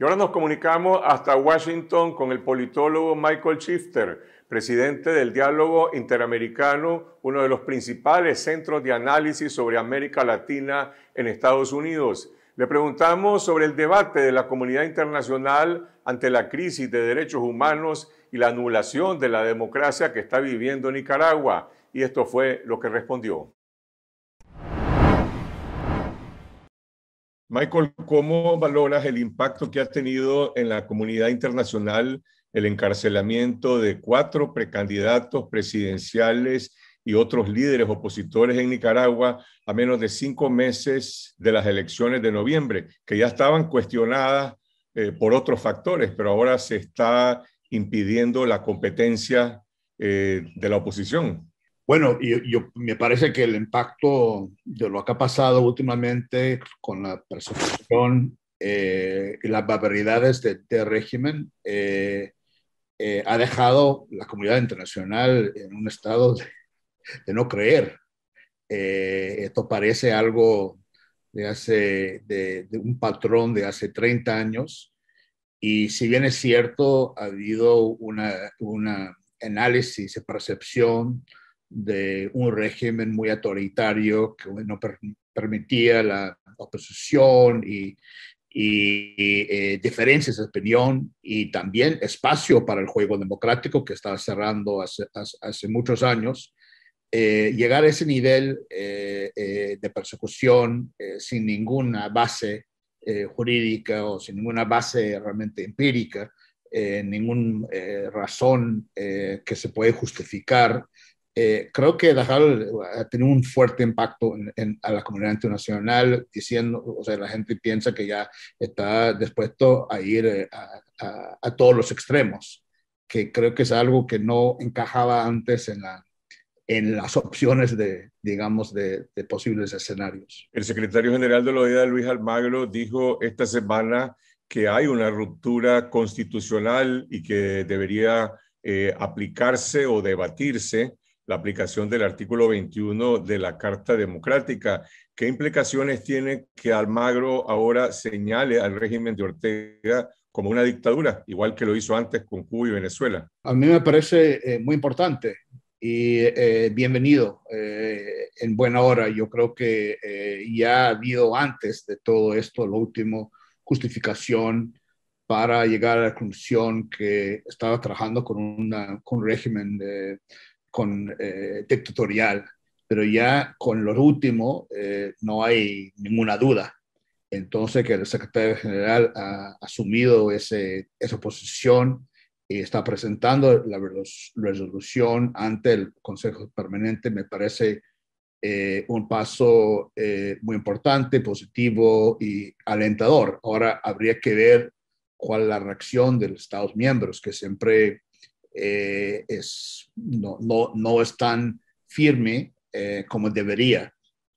Y ahora nos comunicamos hasta Washington con el politólogo Michael Schifter, presidente del Diálogo Interamericano, uno de los principales centros de análisis sobre América Latina en Estados Unidos. Le preguntamos sobre el debate de la comunidad internacional ante la crisis de derechos humanos y la anulación de la democracia que está viviendo Nicaragua. Y esto fue lo que respondió. Michael, ¿cómo valoras el impacto que ha tenido en la comunidad internacional el encarcelamiento de cuatro precandidatos presidenciales y otros líderes opositores en Nicaragua a menos de cinco meses de las elecciones de noviembre, que ya estaban cuestionadas eh, por otros factores, pero ahora se está impidiendo la competencia eh, de la oposición? Bueno, yo, me parece que el impacto de lo que ha pasado últimamente con la persecución eh, y las barbaridades del de régimen eh, eh, ha dejado la comunidad internacional en un estado de, no creer. esto parece algo de hace, de, un patrón de hace 30 años. Y si bien es cierto, ha habido un una análisis y percepción de un régimen muy autoritario que no permitía la oposición y, eh, diferencias de opinión y también espacio para el juego democrático que estaba cerrando hace, muchos años. Eh, llegar a ese nivel eh, de persecución sin ninguna base jurídica o sin ninguna base realmente empírica, ninguna razón que se puede justificar, eh, creo que Dajal eh, ha tenido un fuerte impacto en, a la comunidad internacional, diciendo, o sea, la gente piensa que ya está dispuesto a ir eh, a, todos los extremos, que creo que es algo que no encajaba antes en la, en las opciones de, digamos, de, posibles escenarios. El secretario general de la OEA, Luis Almagro, dijo esta semana que hay una ruptura constitucional y que debería aplicarse o debatirse la aplicación del artículo 21 de la Carta Democrática. ¿Qué implicaciones tiene que Almagro ahora señale al régimen de Ortega como una dictadura, igual que lo hizo antes con Cuba y Venezuela? A mí me parece eh, muy importante y eh, bienvenido eh, en buena hora. Yo creo que ya ha habido antes de todo esto, lo último, justificación para llegar a la conclusión que estaba trabajando con, con un régimen con eh, tutorial, pero ya con lo último eh, no hay ninguna duda. Entonces que el secretario general ha asumido ese, esa posición y está presentando la resolución ante el Consejo Permanente me parece eh, un paso eh, muy importante, positivo y alentador. Ahora habría que ver cuál es la reacción de los Estados miembros, que siempre eh, es, no, no, no, es tan firme eh, como debería,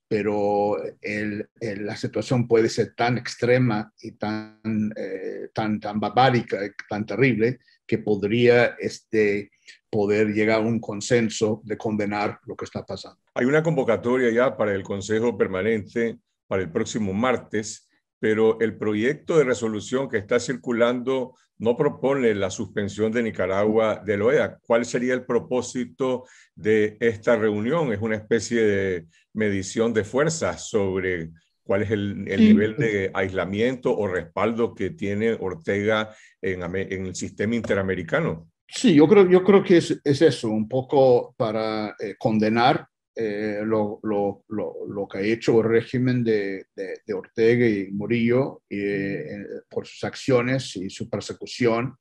pero el, la situación puede ser tan extrema y tan, eh, tan, tan barbárica, tan terrible, que podría este, poder llegar a un consenso de condenar lo que está pasando. Hay una convocatoria ya para el Consejo Permanente para el próximo martes pero el proyecto de resolución que está circulando no propone la suspensión de Nicaragua de OEA. ¿Cuál sería el propósito de esta reunión? Es una especie de medición de fuerzas sobre cuál es el, nivel de aislamiento o respaldo que tiene Ortega en, el sistema interamericano. Sí, yo creo, yo creo que es, eso, un poco para eh, condenar eh, lo, lo, lo, lo, que ha hecho el régimen de, de, Ortega y Murillo eh, por sus acciones y su persecución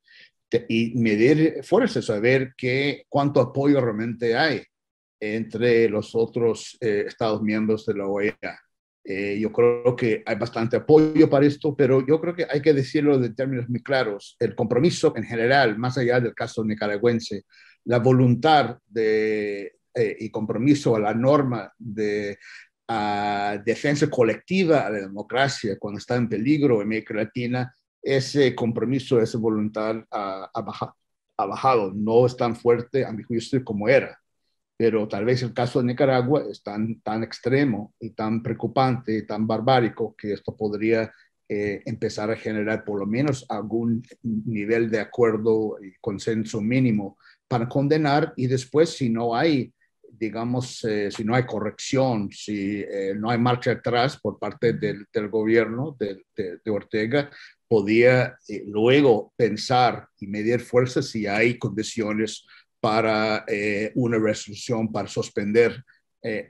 y medir fuerzas, saber qué, cuánto apoyo realmente hay entre los otros eh, Estados miembros de la OEA. Eh, yo creo que hay bastante apoyo para esto, pero yo creo que hay que decirlo de términos muy claros. El compromiso en general, más allá del caso nicaragüense, la voluntad de, eh, y compromiso a la norma de defensa colectiva a la democracia cuando está en peligro en América Latina, ese compromiso, esa voluntad ha, bajado, bajado, no es tan fuerte a mi juicio como era. Pero tal vez el caso de Nicaragua es tan, tan extremo y tan preocupante y tan barbárico que esto podría eh, empezar a generar por lo menos algún nivel de acuerdo y consenso mínimo para condenar y después si no hay digamos, eh, si no hay corrección, si eh, no hay marcha atrás por parte del, gobierno de, Ortega, podía eh, luego pensar y medir fuerzas si hay condiciones para una resolución para suspender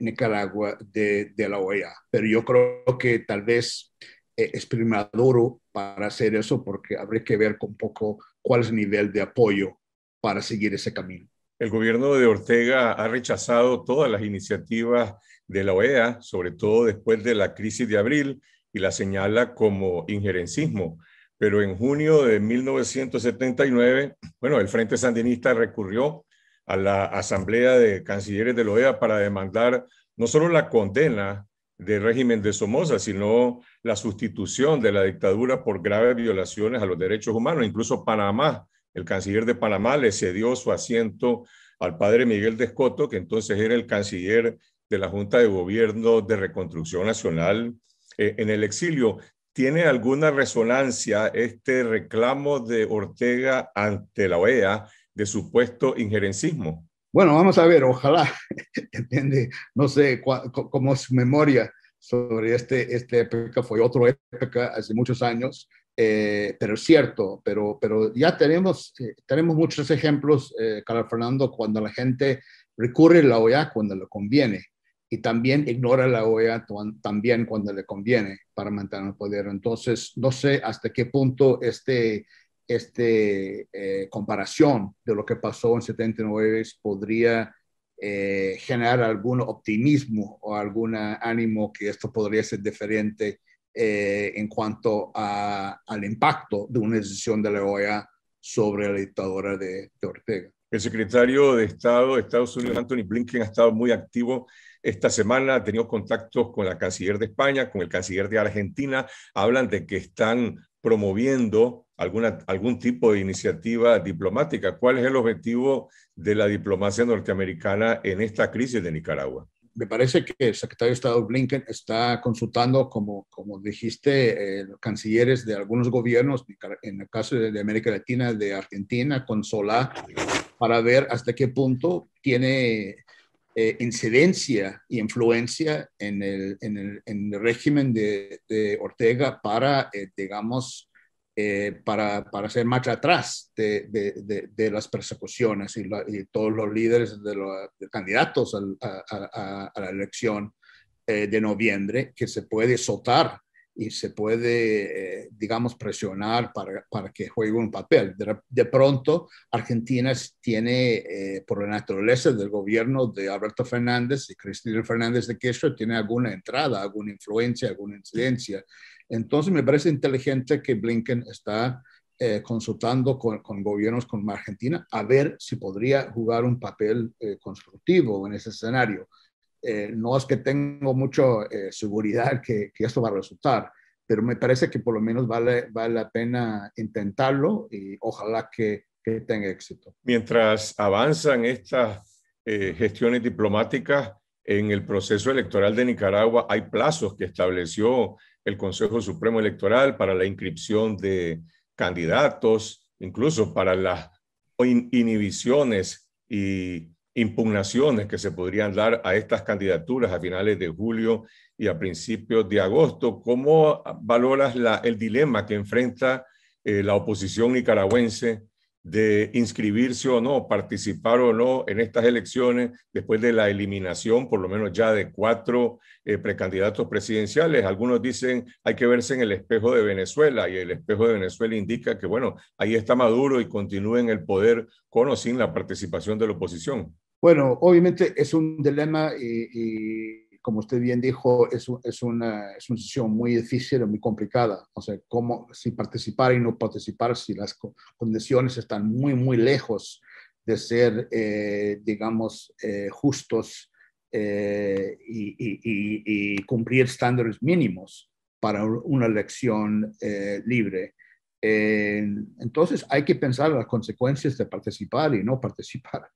Nicaragua de, la OEA. Pero yo creo que tal vez es primaduro para hacer eso porque habría que ver con poco cuál es el nivel de apoyo para seguir ese camino. El gobierno de Ortega ha rechazado todas las iniciativas de la OEA, sobre todo después de la crisis de abril, y la señala como injerencismo. Pero en junio de 1979, bueno, el Frente Sandinista recurrió a la Asamblea de Cancilleres de la OEA para demandar no solo la condena del régimen de Somoza, sino la sustitución de la dictadura por graves violaciones a los derechos humanos. Incluso Panamá el canciller de Panamá le cedió su asiento al padre Miguel Descoto, que entonces era el canciller de la Junta de Gobierno de Reconstrucción Nacional eh, en el exilio. ¿Tiene alguna resonancia este reclamo de Ortega ante la OEA de supuesto injerencismo? Bueno, vamos a ver, ojalá, entiende, no sé cómo es su memoria sobre este, este época, fue otro época hace muchos años, eh, pero es cierto, pero, pero ya tenemos, eh, tenemos muchos ejemplos, eh, Carlos Fernando, cuando la gente recurre a la OEA cuando le conviene y también ignora la OEA también cuando le conviene para mantener el poder. Entonces, no sé hasta qué punto este, este comparación de lo que pasó en 79 podría generar algún optimismo o algún ánimo que esto podría ser diferente eh, en cuanto al impacto de una decisión de la OEA sobre la dictadura de, Ortega. El secretario de Estado de Estados Unidos, Anthony Blinken, ha estado muy activo esta semana, ha tenido contactos con la canciller de España, con el canciller de Argentina, hablan de que están promoviendo alguna, algún tipo de iniciativa diplomática. ¿Cuál es el objetivo de la diplomacia norteamericana en esta crisis de Nicaragua? me parece que el secretario de Estado Blinken está consultando, como, como dijiste, eh, cancilleres de algunos gobiernos, en el caso de, América Latina, de Argentina, con Solá, para ver hasta qué punto tiene eh, incidencia y influencia en el, en el, régimen de, Ortega para, eh, digamos, eh, para, para hacer marcha atrás de, de, las persecuciones y, todos los líderes de los candidatos a, la elección eh, de noviembre, que se puede soltar y se puede, eh, digamos, presionar para, para, que juegue un papel. De, pronto, Argentina tiene, por la naturaleza del gobierno de Alberto Fernández y Cristina Fernández de Kirchner, tiene alguna entrada, alguna influencia, alguna incidencia entonces me parece inteligente que Blinken está eh, consultando con, con, gobiernos como Argentina a ver si podría jugar un papel eh, constructivo en ese escenario. Eh, no es que tengo mucha seguridad que, que, esto va a resultar, pero me parece que por lo menos vale, vale la pena intentarlo y ojalá que, que tenga éxito. Mientras avanzan estas gestiones diplomáticas en el proceso electoral de Nicaragua, hay plazos que estableció el Consejo Supremo Electoral para la inscripción de candidatos, incluso para las inhibiciones y impugnaciones que se podrían dar a estas candidaturas a finales de julio y a principios de agosto. ¿Cómo valoras el dilema que enfrenta eh, la oposición nicaragüense de inscribirse o no, participar o no en estas elecciones después de la eliminación, por lo menos ya de cuatro eh, precandidatos presidenciales. Algunos dicen hay que verse en el espejo de Venezuela y el espejo de Venezuela indica que, bueno, ahí está Maduro y continúa en el poder con o sin la participación de la oposición. Bueno, obviamente es un dilema eh, eh, como usted bien dijo, es, una, es decisión muy difícil, y muy complicada. O sea, cómo, si participar y no participar, si las condiciones están muy, muy lejos de ser, eh, digamos, eh, justos eh, y, cumplir estándares mínimos para una elección libre entonces hay que pensar las consecuencias de participar y no participar.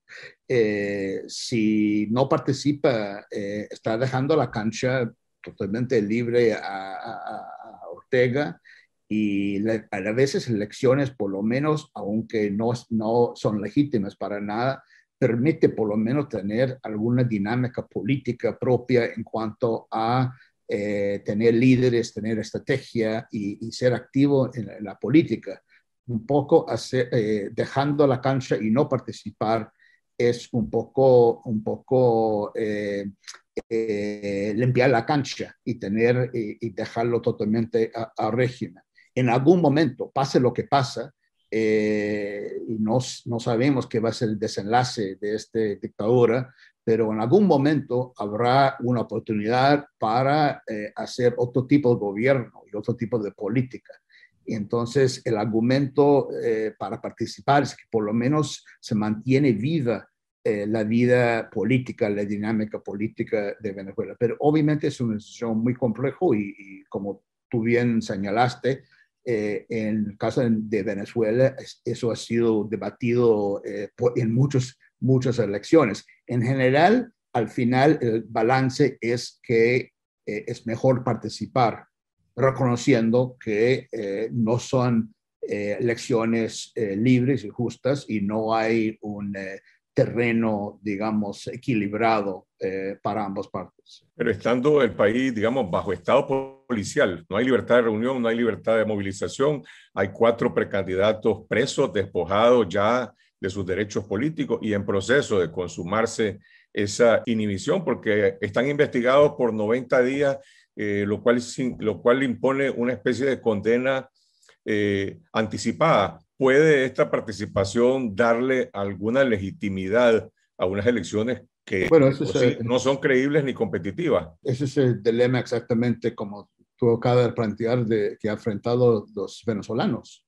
Eh, si no participa, eh, está dejando la cancha totalmente libre a, Ortega y a veces elecciones, por lo menos, aunque no, no son legítimas para nada, permite por lo menos tener alguna dinámica política propia en cuanto a eh, tener líderes, tener estrategia y, ser activo en la, política. Un poco eh, dejando la cancha y no participar es un poco, un poco eh, limpiar la cancha y, tener, y, dejarlo totalmente a, régimen. En algún momento, pase lo que pasa, eh, y no, sabemos qué va a ser el desenlace de esta dictadura, pero en algún momento habrá una oportunidad para eh, hacer otro tipo de gobierno y otro tipo de política. Y entonces el argumento eh, para participar es que por lo menos se mantiene viva la vida política, la dinámica política de Venezuela. Pero obviamente es una situación muy compleja y, como tú bien señalaste, eh, en el caso de Venezuela, eso ha sido debatido eh, en muchos, muchas elecciones. En general, al final, el balance es que eh, es mejor participar, reconociendo que no son elecciones libres y justas y no hay un terreno, digamos, equilibrado eh, para ambas partes. Pero estando el país, digamos, bajo estado policial, no hay libertad de reunión, no hay libertad de movilización, hay cuatro precandidatos presos, despojados ya de sus derechos políticos y en proceso de consumarse esa inhibición porque están investigados por 90 días, eh, lo, cual, lo cual impone una especie de condena eh, anticipada ¿Puede esta participación darle alguna legitimidad a unas elecciones que bueno, pues no son creíbles ni competitivas? Ese es el dilema exactamente como tuvo acabas plantear de, que ha enfrentado los venezolanos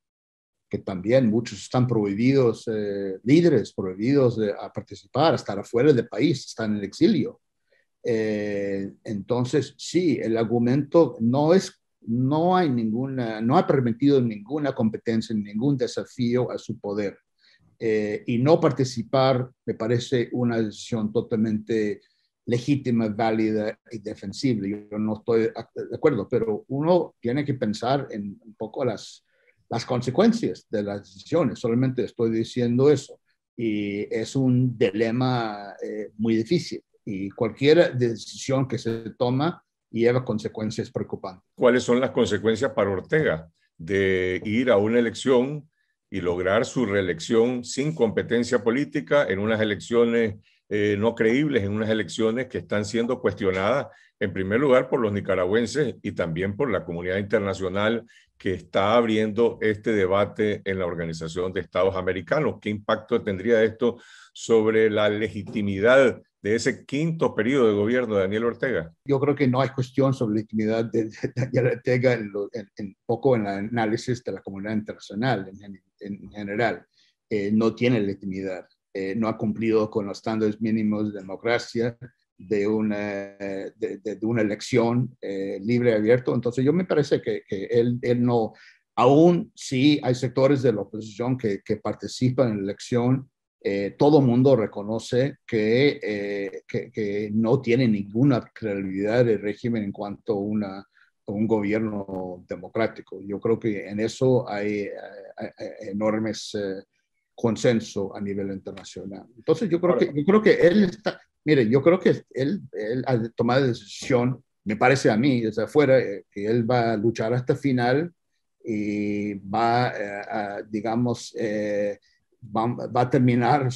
que también muchos están prohibidos, eh, líderes prohibidos a participar, a estar afuera del país, están en el exilio. Eh, entonces, sí, el argumento no es no hay ninguna, no ha permitido ninguna competencia, ningún desafío a su poder. Eh, y no participar me parece una decisión totalmente legítima, válida y defensible. Yo no estoy de acuerdo, pero uno tiene que pensar en un poco las, consecuencias de las decisiones. Solamente estoy diciendo eso. Y es un dilema eh, muy difícil. Y cualquier decisión que se toma y lleva consecuencias preocupantes. ¿Cuáles son las consecuencias para Ortega de ir a una elección y lograr su reelección sin competencia política en unas elecciones eh, no creíbles, en unas elecciones que están siendo cuestionadas en primer lugar por los nicaragüenses y también por la comunidad internacional que está abriendo este debate en la Organización de Estados Americanos? ¿Qué impacto tendría esto sobre la legitimidad? de ese quinto periodo de gobierno de Daniel Ortega? Yo creo que no hay cuestión sobre la legitimidad de Daniel Ortega en, poco en el análisis de la comunidad internacional en, general. Eh, no tiene legitimidad, eh, no ha cumplido con los estándares mínimos de democracia, de una, de, una elección eh, libre y abierta. Entonces yo me parece que, él, no, aún sí hay sectores de la oposición que, que participan en la elección todo eh, todo mundo reconoce eh, que, no tiene ninguna credibilidad el régimen en cuanto a, una, un gobierno democrático. Yo creo que en eso hay, eh, enormes consensos consenso a nivel internacional. Entonces yo creo que, yo creo que él está, mire, yo creo que él, él ha tomado la decisión, me parece a mí desde afuera, que él va a luchar hasta el final y va, a, digamos, va, a terminar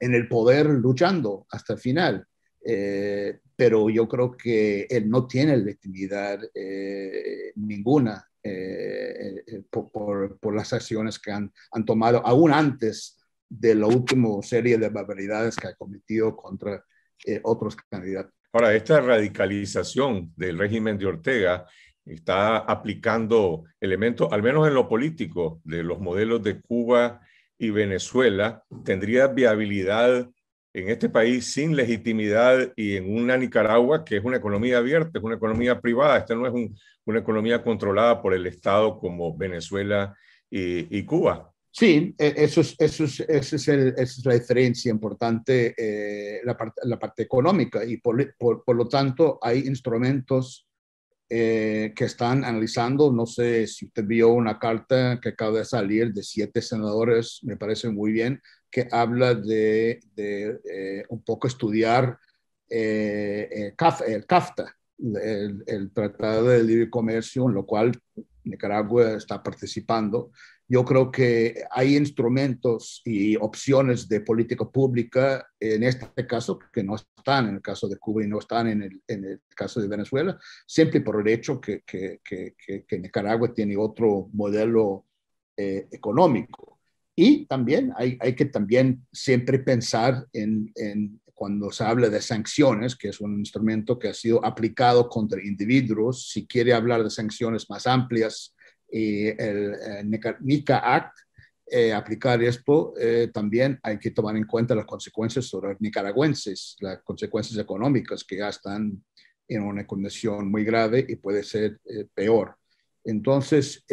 en, el poder luchando hasta el final. Eh, pero yo creo que él no tiene legitimidad eh, ninguna eh, por, las acciones que han, tomado, aún antes de la última serie de barbaridades que ha cometido contra otros candidatos. Ahora, esta radicalización del régimen de Ortega está aplicando elementos, al menos en lo político, de los modelos de Cuba y Venezuela, tendría viabilidad en este país sin legitimidad y en una Nicaragua que es una economía abierta, es una economía privada, esta no es una economía controlada por el Estado como Venezuela y, Cuba. Sí, eso eso es, es esa es la diferencia importante, eh, la, parte, económica, y por, lo tanto hay instrumentos eh, que están analizando. No sé si usted vio una carta que acaba de salir de siete senadores, me parece muy bien, que habla de, eh, un poco estudiar eh, el, CAFTA, el, Tratado de Libre Comercio, en lo cual Nicaragua está participando. Yo creo que hay instrumentos y opciones de política pública en este caso que no están en el caso de Cuba y no están en el, en el caso de Venezuela, siempre por el hecho que, que, que, Nicaragua tiene otro modelo eh, económico. Y también hay, hay, que también siempre pensar en, en cuando se habla de sanciones, que es un instrumento que ha sido aplicado contra individuos, si quiere hablar de sanciones más amplias y el, eh, NICA Act, eh, aplicar esto, eh, también hay que tomar en cuenta las consecuencias sobre los nicaragüenses, las consecuencias económicas que ya están en una condición muy grave y puede ser peor. Entonces,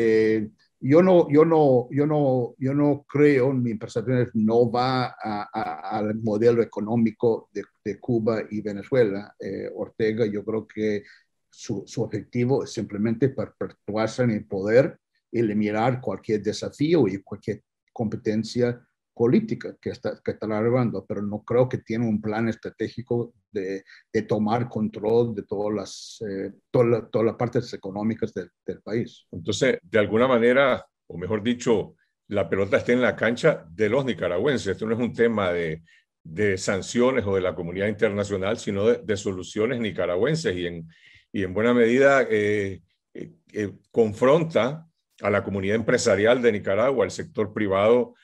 yo no, yo no, yo no, yo no creo, mi percepción no va al modelo económico de, Cuba y Venezuela. Ortega, yo creo que su, su objetivo es simplemente perpetuarse en el poder, eliminar cualquier desafío y cualquier competencia política que está, que pero no creo que tiene un plan estratégico de, tomar control de todas las, eh, las partes económicas del, país. Entonces, de alguna manera, o mejor dicho, la pelota está en la cancha de los nicaragüenses. Esto no es un tema de, sanciones o de la comunidad internacional, sino de, de, soluciones nicaragüenses. Y en, y en buena medida eh, eh, eh, confronta a la comunidad empresarial de Nicaragua, al sector privado,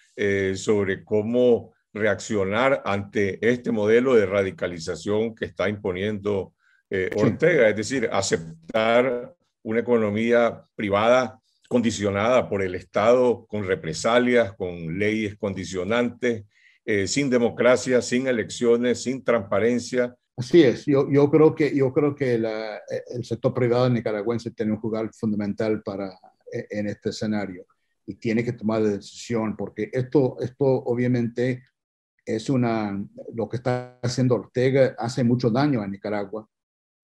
sobre cómo reaccionar ante este modelo de radicalización que está imponiendo Ortega, es decir, aceptar una economía privada condicionada por el Estado, con represalias, con leyes condicionantes, sin democracia, sin elecciones, sin transparencia, Así es, yo, yo creo que, yo creo que e, el sector privado nicaragüense tiene un jugar fundamental para, e, en este escenario y tiene que tomar la decisión porque esto, esto obviamente es una, lo que está haciendo Ortega hace mucho daño a Nicaragua,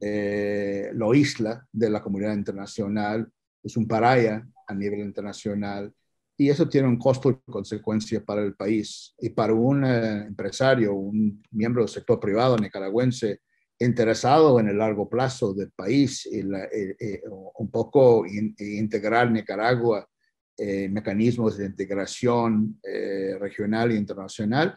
eh, lo isla de la comunidad internacional, es un paraya a nivel internacional y eso tiene un costo y consecuencia para el país. Y para un eh, empresario, un miembro del sector privado nicaragüense interesado en el largo plazo del país y eh, eh, un poco integrar Nicaragua, mecanismos de integración regional e internacional,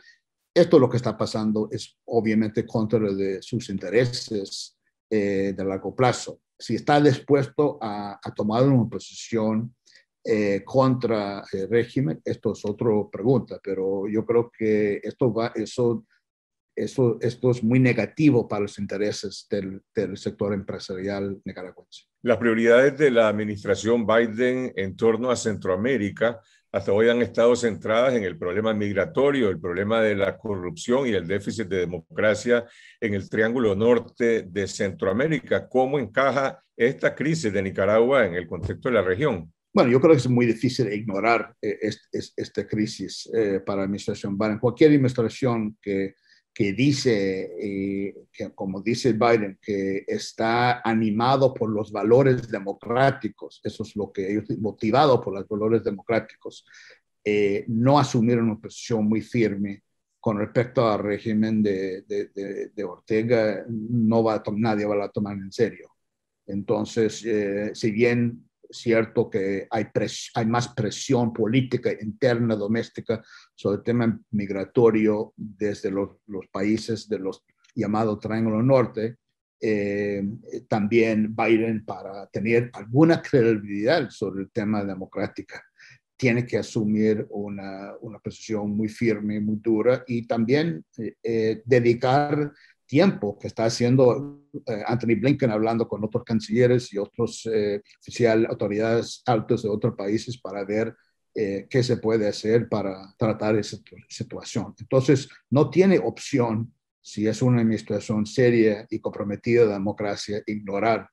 esto lo que está pasando es obviamente contra de sus intereses de largo plazo. Si está dispuesto a, a tomar una posición eh, contra el eh, régimen, esto es otra pregunta, pero yo creo que esto, va, eso, eso, esto es muy negativo para los intereses del, del sector empresarial nicaragüense. Las prioridades de la administración Biden en torno a Centroamérica hasta hoy han estado centradas en el problema migratorio, el problema de la corrupción y el déficit de democracia en el Triángulo Norte de Centroamérica. ¿Cómo encaja esta crisis de Nicaragua en el contexto de la región? Bueno, yo creo que es muy difícil ignorar eh, esta crisis eh, para la administración Biden. Cualquier administración que, que dice, eh, que, como dice Biden, que está animado por los valores democráticos, eso es lo que ellos, motivado por los valores democráticos, no asumieron una posición muy firme con respecto al régimen de, de, de, Ortega, no va a nadie va a tomar en serio. Entonces, si bien cierto que hay, hay más presión política interna, doméstica, sobre el tema migratorio desde los, países de los llamados Triángulo Norte. Eh, también Biden, para tener alguna credibilidad sobre el tema democrática, tiene que asumir una, una posición muy firme, muy dura y también eh, eh, dedicar tiempo que está haciendo eh, Anthony Blinken hablando con otros cancilleres y otros eh, oficiales, autoridades altas de otros países para ver eh, qué se puede hacer para tratar esa situación. Entonces, no tiene opción, si es una administración seria y comprometida de democracia, ignorar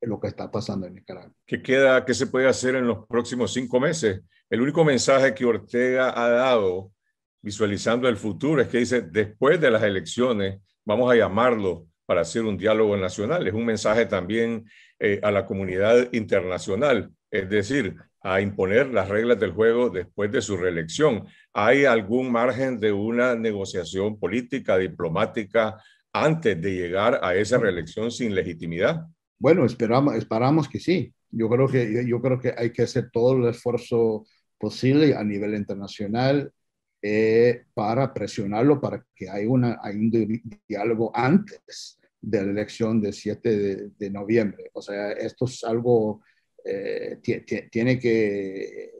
lo que está pasando en Nicaragua. ¿Qué queda, qué se puede hacer en los próximos cinco meses? El único mensaje que Ortega ha dado visualizando el futuro es que dice, después de las elecciones, vamos a llamarlo, para hacer un diálogo nacional. Es un mensaje también eh, a la comunidad internacional, es decir, a imponer las reglas del juego después de su reelección. ¿Hay algún margen de una negociación política, diplomática, antes de llegar a esa reelección sin legitimidad? Bueno, esperamos, esperamos que sí. Yo creo que, yo creo que hay que hacer todo el esfuerzo posible a nivel internacional, eh, para presionarlo para que haya, una, hay un diálogo antes de la elección del 7 de, noviembre. O sea, esto es algo, eh, tiene que,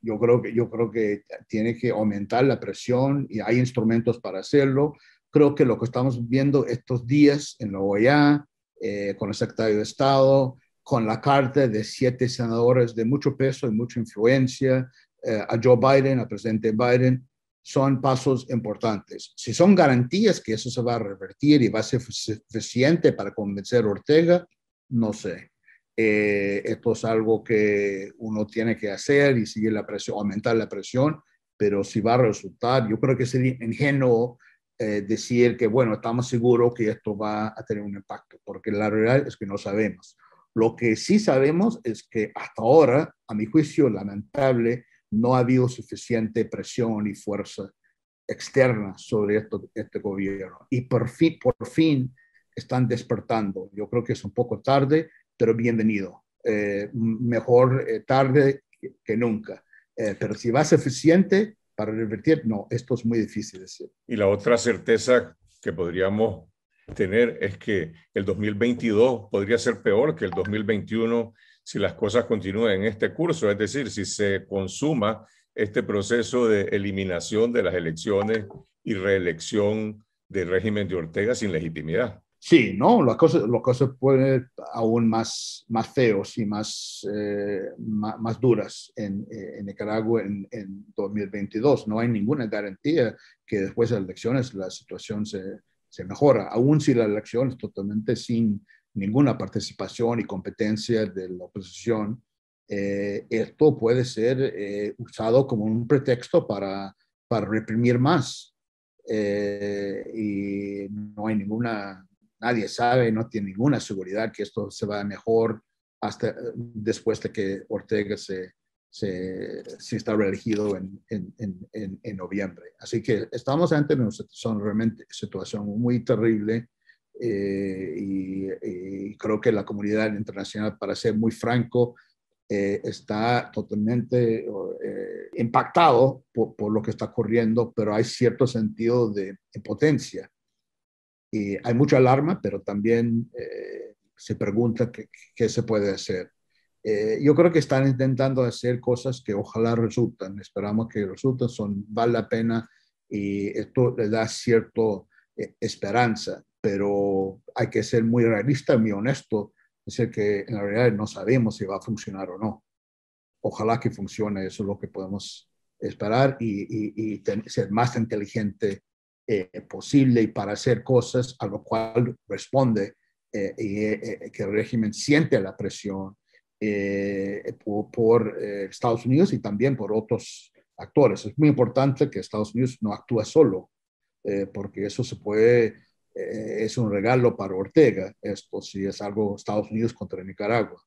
yo creo que, yo creo que tiene que aumentar la presión y hay instrumentos para hacerlo. Creo que lo que estamos viendo estos días en la OEA, eh, con el secretario de Estado, con la carta de siete senadores de mucho peso y mucha influencia, eh, a Joe Biden, al presidente Biden, son pasos importantes. Si son garantías que eso se va a revertir y va a ser suficiente para convencer a Ortega, no sé. Eh, esto es algo que uno tiene que hacer y seguir la presión, aumentar la presión, pero si va a resultar, yo creo que sería ingenuo eh, decir que, bueno, estamos seguros que esto va a tener un impacto, porque la realidad es que no sabemos. Lo que sí sabemos es que hasta ahora, a mi juicio, lamentable, no ha habido suficiente presión y fuerza externa sobre este gobierno. Y por fin, están despertando. Yo creo que es un poco tarde, pero bienvenido. Eh, mejor eh, tarde que nunca. Eh, pero si va suficiente para revertir, no, esto es muy difícil decir. Y la otra certeza que podríamos tener es que el 2022 podría ser peor que el 2021 si las cosas continúan en este curso, es decir, si se consuma este proceso de eliminación de las elecciones y reelección del régimen de Ortega sin legitimidad. Sí, ¿no? Las cosas, las cosas pueden aún más, más feos y más, eh, más, duras en, eh, en Nicaragua en, en, 2022. No hay ninguna garantía que después de las elecciones la situación se, se mejora, aún si las elecciones es totalmente sin, ninguna participación y competencia de la oposición, eh, esto puede ser eh, usado como un pretexto para, reprimir más. Eh, y no hay ninguna, nadie sabe, no tiene ninguna seguridad que esto se va mejor hasta después de que Ortega se, se, está reelegido en, noviembre. Así que estamos ante una situación realmente situación muy terrible eh, y, creo que la comunidad internacional, para ser muy franco, eh, está totalmente eh, impactado por, lo que está ocurriendo, pero hay cierto sentido de potencia. Y hay mucha alarma, pero también se pregunta qué, se puede hacer. yo creo que están intentando hacer cosas que ojalá resultan, esperamos que resulten, son, vale la pena y esto le da cierto esperanza pero hay que ser muy realista y muy honesto, es decir, que en realidad no sabemos si va a funcionar o no. Ojalá que funcione, eso es lo que podemos esperar y, y, ser más inteligente eh, posible para hacer cosas a lo cual responde eh, y eh, que el régimen siente la presión eh, por, Estados Unidos y también por otros actores. Es muy importante que Estados Unidos no actúe solo, porque eso se puede eh, es un regalo para Ortega, esto si es algo Estados Unidos contra Nicaragua.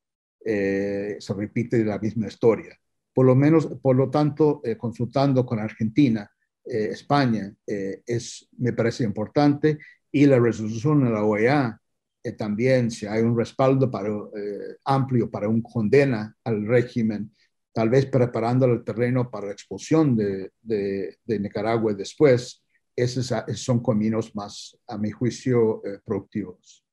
Eh, se repite la misma historia. Por lo menos, por lo tanto, eh, consultando con Argentina, España, es, me parece importante y la resolución de la OEA también, si hay un respaldo para, amplio para un condena al régimen, tal vez preparando el terreno para la expulsión de Nicaragua después, esos ah, son caminos más, a mi juicio, eh, productivos.